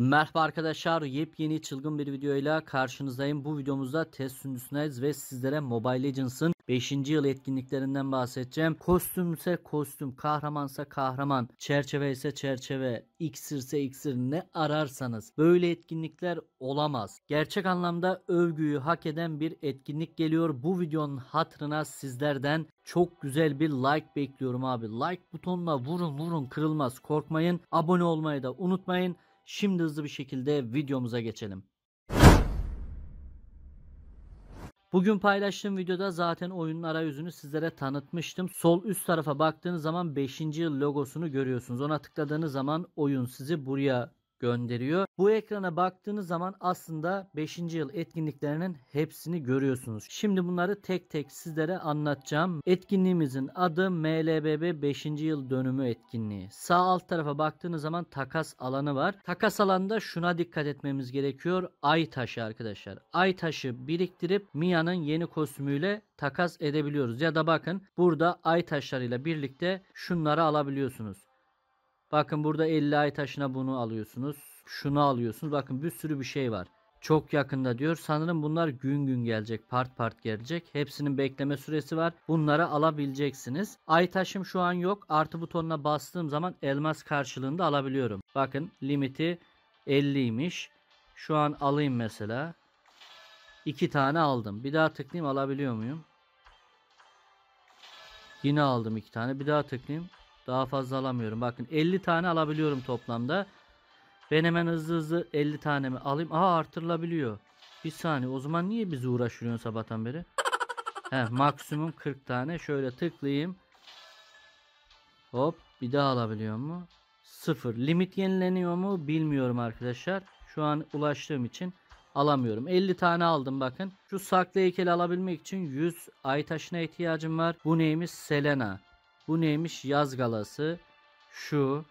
Merhaba arkadaşlar yepyeni çılgın bir videoyla karşınızdayım. Bu videomuzda test sunucusunayız ve sizlere Mobile Legends'ın 5. yıl etkinliklerinden bahsedeceğim. Kostümse kostüm, kahramansa kahraman, çerçeve ise çerçeve, iksirse iksir ne ararsanız böyle etkinlikler olamaz. Gerçek anlamda övgüyü hak eden bir etkinlik geliyor. Bu videonun hatırına sizlerden çok güzel bir like bekliyorum abi. Like butonuna vurun vurun kırılmaz korkmayın. Abone olmayı da unutmayın. Şimdi hızlı bir şekilde videomuza geçelim. Bugün paylaştığım videoda zaten oyunun arayüzünü sizlere tanıtmıştım. Sol üst tarafa baktığınız zaman 5. yıl logosunu görüyorsunuz. Ona tıkladığınız zaman oyun sizi buraya gönderiyor. Bu ekrana baktığınız zaman aslında 5. yıl etkinliklerinin hepsini görüyorsunuz. Şimdi bunları tek tek sizlere anlatacağım. Etkinliğimizin adı MLBB 5. yıl dönümü etkinliği. Sağ alt tarafa baktığınız zaman takas alanı var. Takas alanında şuna dikkat etmemiz gerekiyor. Ay taşı arkadaşlar. Ay taşı biriktirip Mia'nın yeni kostümüyle takas edebiliyoruz. Ya da bakın burada ay taşlarıyla birlikte şunları alabiliyorsunuz. Bakın burada 50 ay taşına bunu alıyorsunuz. Şunu alıyorsunuz. Bakın bir sürü bir şey var. Çok yakında diyor. Sanırım bunlar gün gün gelecek. Part part gelecek. Hepsinin bekleme süresi var. Bunları alabileceksiniz. Ay taşım şu an yok. Artı butonuna bastığım zaman elmas karşılığında alabiliyorum. Bakın limiti 50'ymiş. Şu an alayım mesela. 2 tane aldım. Bir daha tıklayayım alabiliyor muyum? Yine aldım 2 tane. Bir daha tıklayayım. Daha fazla alamıyorum. Bakın 50 tane alabiliyorum toplamda. Ben hemen hızlı hızlı 50 tanemi alayım. Aa artırılabiliyor. Bir saniye o zaman niye bizi uğraşıyorsun sabahtan beri? He maksimum 40 tane. Şöyle tıklayayım. Hop bir daha alabiliyor mu? Sıfır. Limit yenileniyor mu bilmiyorum arkadaşlar. Şu an ulaştığım için alamıyorum. 50 tane aldım bakın. Şu saklı heykeli alabilmek için 100 ay taşına ihtiyacım var. Bu neymiş? Selena. Bu neymiş? Yaz galası. Şu,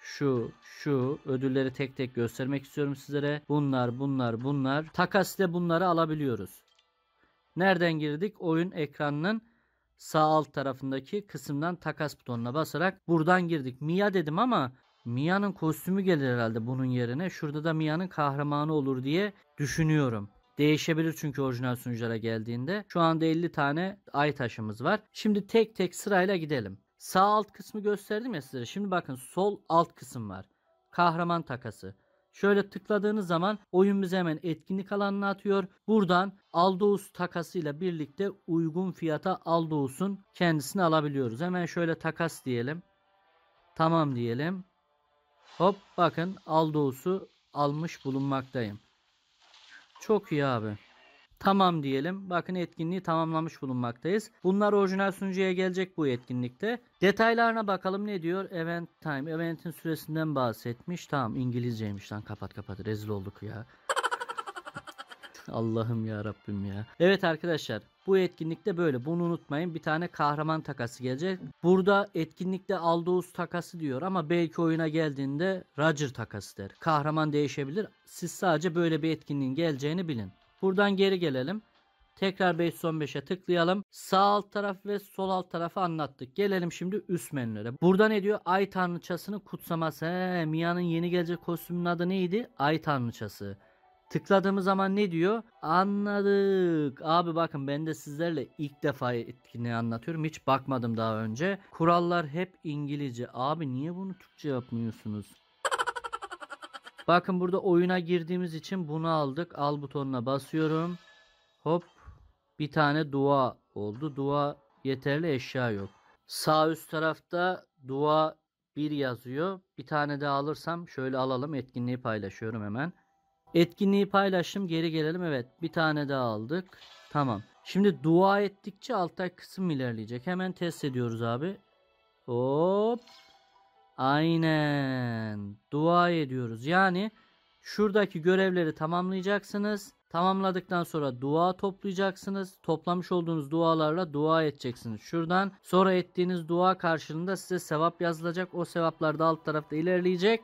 şu, şu ödülleri tek tek göstermek istiyorum sizlere. Bunlar, bunlar, bunlar. Takasle bunları alabiliyoruz. Nereden girdik? Oyun ekranının sağ alt tarafındaki kısımdan takas butonuna basarak buradan girdik. Mia dedim ama Mia'nın kostümü gelir herhalde bunun yerine. Şurada da Mia'nın kahramanı olur diye düşünüyorum. Değişebilir çünkü orijinal sunuculara geldiğinde. Şu anda 50 tane ay taşımız var. Şimdi tek tek sırayla gidelim. Sağ alt kısmı gösterdim ya size. Şimdi bakın sol alt kısım var. Kahraman takası. Şöyle tıkladığınız zaman oyun bize hemen etkinlik alanına atıyor. Buradan Aldous takasıyla birlikte uygun fiyata Aldous'un kendisini alabiliyoruz. Hemen şöyle takas diyelim. Tamam diyelim. Hop bakın Aldous'u almış bulunmaktayım. Çok iyi abi. Tamam diyelim. Bakın etkinliği tamamlamış bulunmaktayız. Bunlar orijinal sunucuya gelecek bu etkinlikte. Detaylarına bakalım ne diyor? Event time. Eventin süresinden bahsetmiş. Tamam İngilizceymiş lan kapat kapat. Rezil olduk ya. Allah'ım ya Rabbim ya. Evet arkadaşlar bu etkinlikte böyle. Bunu unutmayın. Bir tane kahraman takası gelecek. Burada etkinlikte Aldous takası diyor ama belki oyuna geldiğinde Roger takası der. Kahraman değişebilir. Siz sadece böyle bir etkinliğin geleceğini bilin. Buradan geri gelelim. Tekrar 515'e tıklayalım. Sağ alt taraf ve sol alt tarafı anlattık. Gelelim şimdi üst menülere. Burada ne diyor? Ay tanrıçasını kutsaması. He, Mia'nın yeni gelecek kostümünün adı neydi? Ay tanrıçası. Tıkladığımız zaman ne diyor? Anladık. Abi bakın ben de sizlerle ilk defa etkinliği anlatıyorum. Hiç bakmadım daha önce. Kurallar hep İngilizce. Abi niye bunu Türkçe yapmıyorsunuz? Bakın burada oyuna girdiğimiz için bunu aldık. Al butonuna basıyorum. Hop. Bir tane dua oldu. Dua yeterli eşya yok. Sağ üst tarafta dua 1 yazıyor. Bir tane daha alırsam şöyle alalım. Etkinliği paylaşıyorum hemen. Etkinliği paylaştım geri gelelim evet bir tane daha aldık. Tamam. Şimdi dua ettikçe alttaki kısım ilerleyecek. Hemen test ediyoruz abi. Hop. Aynen. Dua ediyoruz. Yani şuradaki görevleri tamamlayacaksınız. Tamamladıktan sonra dua toplayacaksınız. Toplamış olduğunuz dualarla dua edeceksiniz. Şuradan sonra ettiğiniz dua karşılığında size sevap yazılacak. O sevaplar da alt tarafta ilerleyecek.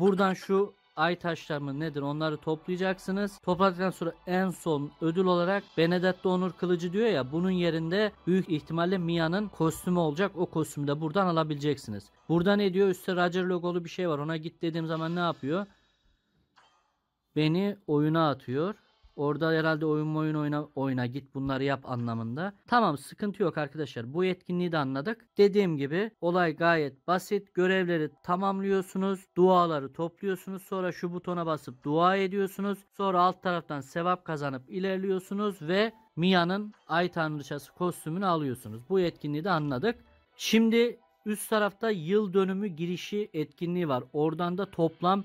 Buradan şu ay taşlar mı nedir onları toplayacaksınız. Topladıktan sonra en son ödül olarak Benedetto Onur Kılıcı diyor ya bunun yerinde büyük ihtimalle Mia'nın kostümü olacak. O kostümü de buradan alabileceksiniz. Burada ne diyor? Üstte Roger logolu bir şey var. Ona git dediğim zaman ne yapıyor? Beni oyuna atıyor. Orada herhalde oyun oyun oyna, oyna git bunları yap anlamında. Tamam sıkıntı yok arkadaşlar. Bu etkinliği de anladık. Dediğim gibi olay gayet basit. Görevleri tamamlıyorsunuz. Duaları topluyorsunuz. Sonra şu butona basıp dua ediyorsunuz. Sonra alt taraftan sevap kazanıp ilerliyorsunuz ve Mia'nın ay tanrıçası kostümünü alıyorsunuz. Bu etkinliği de anladık. Şimdi üst tarafta yıl dönümü girişi etkinliği var. Oradan da toplam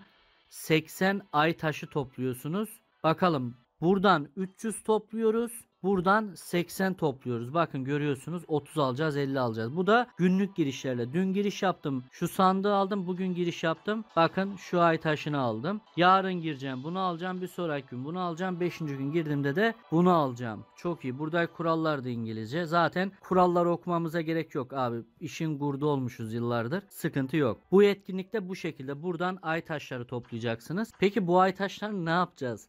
80 ay taşı topluyorsunuz. Bakalım Buradan 300 topluyoruz. Buradan 80 topluyoruz. Bakın görüyorsunuz 30 alacağız 50 alacağız. Bu da günlük girişlerle. Dün giriş yaptım. Şu sandığı aldım. Bugün giriş yaptım. Bakın şu ay taşını aldım. Yarın gireceğim. Bunu alacağım. Bir sonraki gün bunu alacağım. Beşinci gün girdiğimde de bunu alacağım. Çok iyi. Burada kurallar da İngilizce. Zaten kurallar okumamıza gerek yok abi. İşin gurdu olmuşuz yıllardır. Sıkıntı yok. Bu etkinlikte bu şekilde buradan ay taşları toplayacaksınız. Peki bu ay taşları ne yapacağız?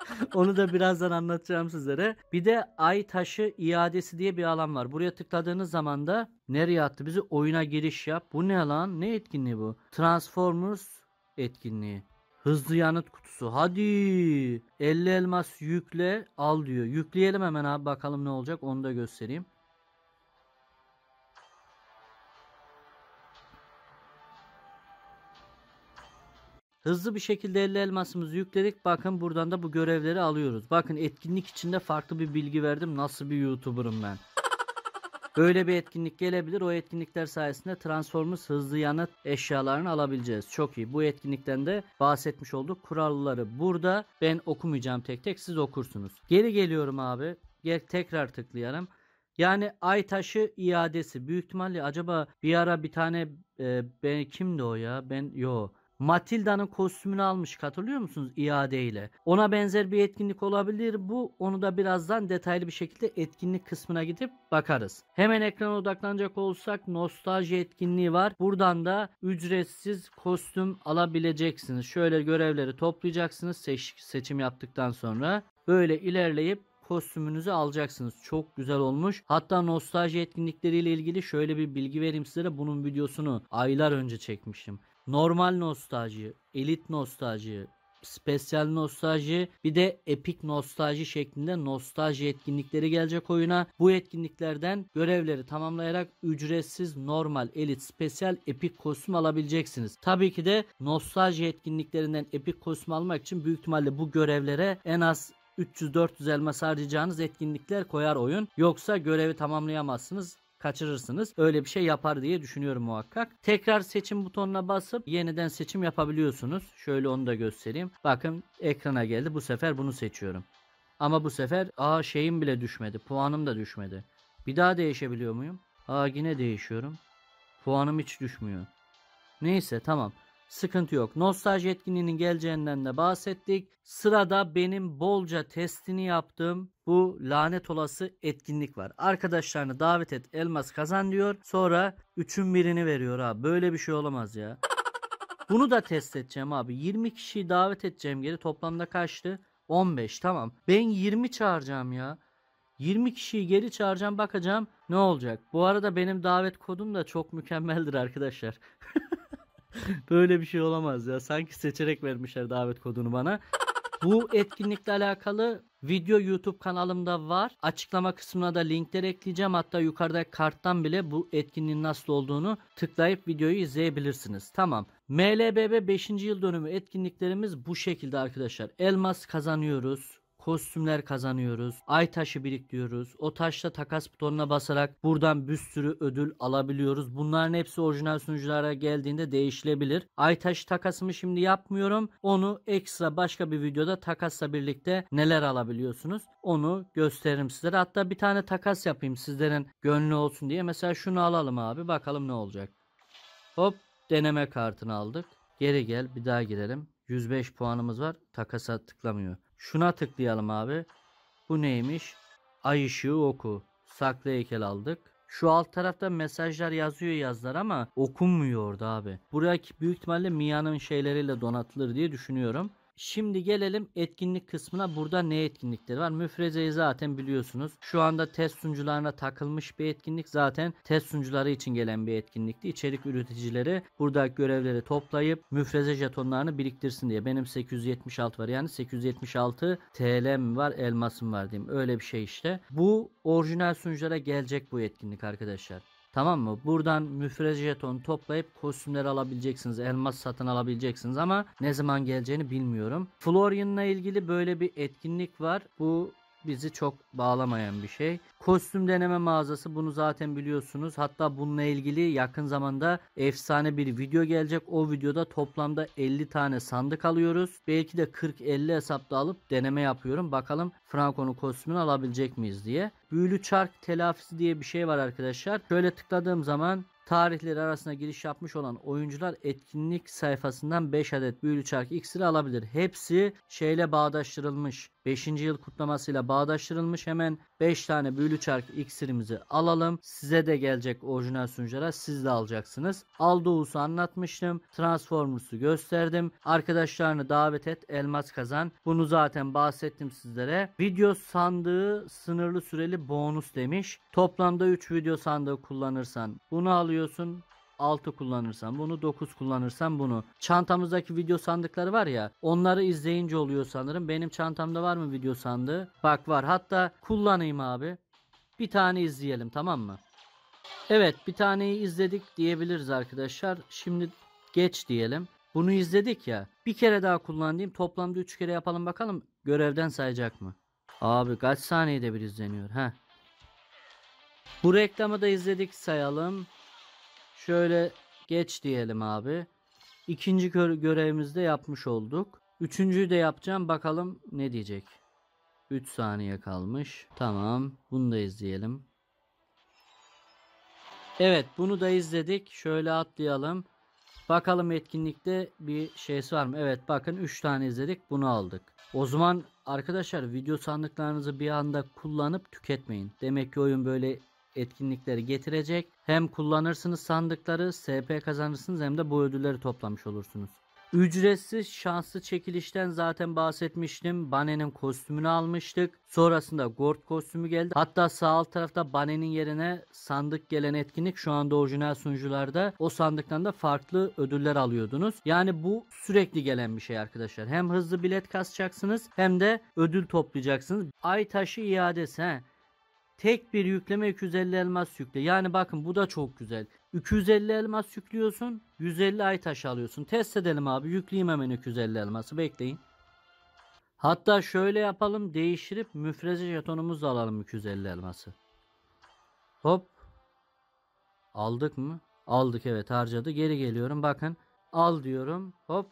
Onu da birazdan anlatacağım sizlere. Bir de ay taşı iadesi diye bir alan var. Buraya tıkladığınız zaman da nereye attı bizi? Oyuna giriş yap. Bu ne lan? Ne etkinliği bu? Transformers etkinliği. Hızlı yanıt kutusu. Hadi. 50 elmas yükle al diyor. Yükleyelim hemen abi bakalım ne olacak onu da göstereyim. Hızlı bir şekilde elde elmasımızı yükledik. Bakın buradan da bu görevleri alıyoruz. Bakın etkinlik içinde farklı bir bilgi verdim. Nasıl bir YouTuber'ım ben. Böyle bir etkinlik gelebilir. O etkinlikler sayesinde Transformers hızlı yanıt eşyalarını alabileceğiz. Çok iyi. Bu etkinlikten de bahsetmiş olduk. Kuralları burada. Ben okumayacağım tek tek. Siz okursunuz. Geri geliyorum abi. Gel tekrar tıklayalım. Yani ay taşı iadesi. Büyük ihtimalle acaba bir ara bir tane e, ben kimdi o ya? Ben yo Matilda'nın kostümünü almış katılıyor musunuz iadeyle? Ona benzer bir etkinlik olabilir bu. Onu da birazdan detaylı bir şekilde etkinlik kısmına gidip bakarız. Hemen ekrana odaklanacak olsak nostalji etkinliği var. Buradan da ücretsiz kostüm alabileceksiniz. Şöyle görevleri toplayacaksınız seç seçim yaptıktan sonra. Böyle ilerleyip kostümünüzü alacaksınız. Çok güzel olmuş. Hatta nostalji etkinlikleriyle ilgili şöyle bir bilgi vereyim sizlere bunun videosunu aylar önce çekmiştim normal nostalji, elit nostalji, spesyal nostalji bir de epik nostalji şeklinde nostalji etkinlikleri gelecek oyuna. Bu etkinliklerden görevleri tamamlayarak ücretsiz normal, elit, spesyal, epik kostüm alabileceksiniz. Tabii ki de nostalji etkinliklerinden epik kostüm almak için büyük ihtimalle bu görevlere en az 300-400 elmas harcayacağınız etkinlikler koyar oyun. Yoksa görevi tamamlayamazsınız kaçırırsınız. Öyle bir şey yapar diye düşünüyorum muhakkak. Tekrar seçim butonuna basıp yeniden seçim yapabiliyorsunuz. Şöyle onu da göstereyim. Bakın ekrana geldi. Bu sefer bunu seçiyorum. Ama bu sefer aa şeyim bile düşmedi. Puanım da düşmedi. Bir daha değişebiliyor muyum? Aa yine değişiyorum. Puanım hiç düşmüyor. Neyse tamam sıkıntı yok. Nostalji etkinliğinin geleceğinden de bahsettik. Sırada benim bolca testini yaptığım bu lanet olası etkinlik var. Arkadaşlarını davet et elmas kazan diyor. Sonra üçün birini veriyor ha. Böyle bir şey olamaz ya. Bunu da test edeceğim abi. 20 kişiyi davet edeceğim geri. Toplamda kaçtı? 15 tamam. Ben 20 çağıracağım ya. 20 kişiyi geri çağıracağım bakacağım ne olacak. Bu arada benim davet kodum da çok mükemmeldir arkadaşlar. Böyle bir şey olamaz ya. Sanki seçerek vermişler davet kodunu bana. Bu etkinlikle alakalı video YouTube kanalımda var. Açıklama kısmına da linkler ekleyeceğim. Hatta yukarıda karttan bile bu etkinliğin nasıl olduğunu tıklayıp videoyu izleyebilirsiniz. Tamam. MLBB 5. yıl dönümü etkinliklerimiz bu şekilde arkadaşlar. Elmas kazanıyoruz kostümler kazanıyoruz. Ay taşı biriktiriyoruz. O taşla takas butonuna basarak buradan bir sürü ödül alabiliyoruz. Bunların hepsi orijinal sunuculara geldiğinde değişilebilir. Ay taşı takasımı şimdi yapmıyorum. Onu ekstra başka bir videoda takasla birlikte neler alabiliyorsunuz onu gösteririm sizlere. Hatta bir tane takas yapayım sizlerin gönlü olsun diye. Mesela şunu alalım abi bakalım ne olacak. Hop deneme kartını aldık. Geri gel bir daha girelim. 105 puanımız var. Takasa tıklamıyor. Şuna tıklayalım abi. Bu neymiş? Ay ışığı oku. Saklı heykel aldık. Şu alt tarafta mesajlar yazıyor yazlar ama okunmuyor orada abi. Burak büyük ihtimalle Mia'nın şeyleriyle donatılır diye düşünüyorum. Şimdi gelelim etkinlik kısmına. Burada ne etkinlikleri var? Müfrezeyi zaten biliyorsunuz. Şu anda test sunucularına takılmış bir etkinlik. Zaten test sunucuları için gelen bir etkinlikti. İçerik üreticileri burada görevleri toplayıp müfreze jetonlarını biriktirsin diye. Benim 876 var. Yani 876 TL'm var, elmasım var diyeyim. Öyle bir şey işte. Bu orijinal sunuculara gelecek bu etkinlik arkadaşlar. Tamam mı? Buradan müfrez jeton toplayıp kostümleri alabileceksiniz. Elmas satın alabileceksiniz ama ne zaman geleceğini bilmiyorum. Florian'la ilgili böyle bir etkinlik var. Bu bizi çok bağlamayan bir şey. Kostüm deneme mağazası bunu zaten biliyorsunuz. Hatta bununla ilgili yakın zamanda efsane bir video gelecek. O videoda toplamda 50 tane sandık alıyoruz. Belki de 40-50 hesapta alıp deneme yapıyorum. Bakalım Franco'nun kostümünü alabilecek miyiz diye. Büyülü çark telafisi diye bir şey var arkadaşlar. Şöyle tıkladığım zaman tarihleri arasına giriş yapmış olan oyuncular etkinlik sayfasından 5 adet büyülü çark iksiri alabilir. Hepsi şeyle bağdaştırılmış. 5. yıl kutlamasıyla bağdaştırılmış. Hemen 5 tane büyülü çark iksirimizi alalım. Size de gelecek orijinal sunuculara siz de alacaksınız. Aldous'u anlatmıştım. Transformers'u gösterdim. Arkadaşlarını davet et elmas kazan. Bunu zaten bahsettim sizlere. Video sandığı sınırlı süreli bonus demiş. Toplamda 3 video sandığı kullanırsan bunu alıyorsun. 6 kullanırsam bunu 9 kullanırsam bunu. Çantamızdaki video sandıkları var ya onları izleyince oluyor sanırım. Benim çantamda var mı video sandığı? Bak var hatta kullanayım abi. Bir tane izleyelim tamam mı? Evet bir taneyi izledik diyebiliriz arkadaşlar. Şimdi geç diyelim. Bunu izledik ya. Bir kere daha kullanayım. Toplamda 3 kere yapalım bakalım görevden sayacak mı? Abi kaç saniyede bir izleniyor? Heh. Bu reklamı da izledik sayalım şöyle geç diyelim abi. İkinci görevimizi de yapmış olduk. Üçüncüyü de yapacağım. Bakalım ne diyecek. 3 saniye kalmış. Tamam. Bunu da izleyelim. Evet bunu da izledik. Şöyle atlayalım. Bakalım etkinlikte bir şeysi var mı? Evet bakın 3 tane izledik. Bunu aldık. O zaman arkadaşlar video sandıklarınızı bir anda kullanıp tüketmeyin. Demek ki oyun böyle etkinlikleri getirecek. Hem kullanırsınız sandıkları, SP kazanırsınız hem de bu ödülleri toplamış olursunuz. Ücretsiz şanslı çekilişten zaten bahsetmiştim. Bane'nin kostümünü almıştık. Sonrasında Gord kostümü geldi. Hatta sağ alt tarafta Bane'nin yerine sandık gelen etkinlik şu anda orijinal sunucularda. O sandıktan da farklı ödüller alıyordunuz. Yani bu sürekli gelen bir şey arkadaşlar. Hem hızlı bilet kasacaksınız hem de ödül toplayacaksınız. Ay taşı iadesi he. Tek bir yükleme 250 elmas yükle. Yani bakın bu da çok güzel. 250 elmas yüklüyorsun. 150 ay taş alıyorsun. Test edelim abi. Yükleyeyim hemen 250 elması. Bekleyin. Hatta şöyle yapalım. Değiştirip müfreze jetonumuzu alalım 250 elması. Hop. Aldık mı? Aldık evet harcadı. Geri geliyorum. Bakın. Al diyorum. Hop.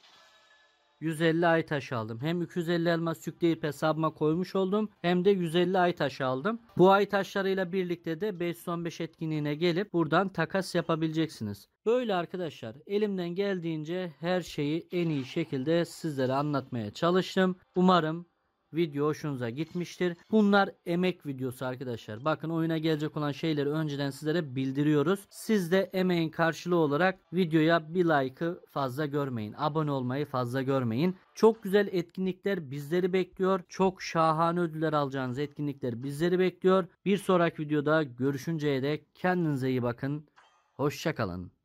150 ay taş aldım. Hem 250 elmas yükleyip hesabıma koymuş oldum hem de 150 ay taş aldım. Bu ay taşlarıyla birlikte de 515 etkinliğine gelip buradan takas yapabileceksiniz. Böyle arkadaşlar elimden geldiğince her şeyi en iyi şekilde sizlere anlatmaya çalıştım. Umarım video hoşunuza gitmiştir. Bunlar emek videosu arkadaşlar. Bakın oyuna gelecek olan şeyleri önceden sizlere bildiriyoruz. Siz de emeğin karşılığı olarak videoya bir like'ı fazla görmeyin. Abone olmayı fazla görmeyin. Çok güzel etkinlikler bizleri bekliyor. Çok şahane ödüller alacağınız etkinlikler bizleri bekliyor. Bir sonraki videoda görüşünceye dek kendinize iyi bakın. Hoşçakalın.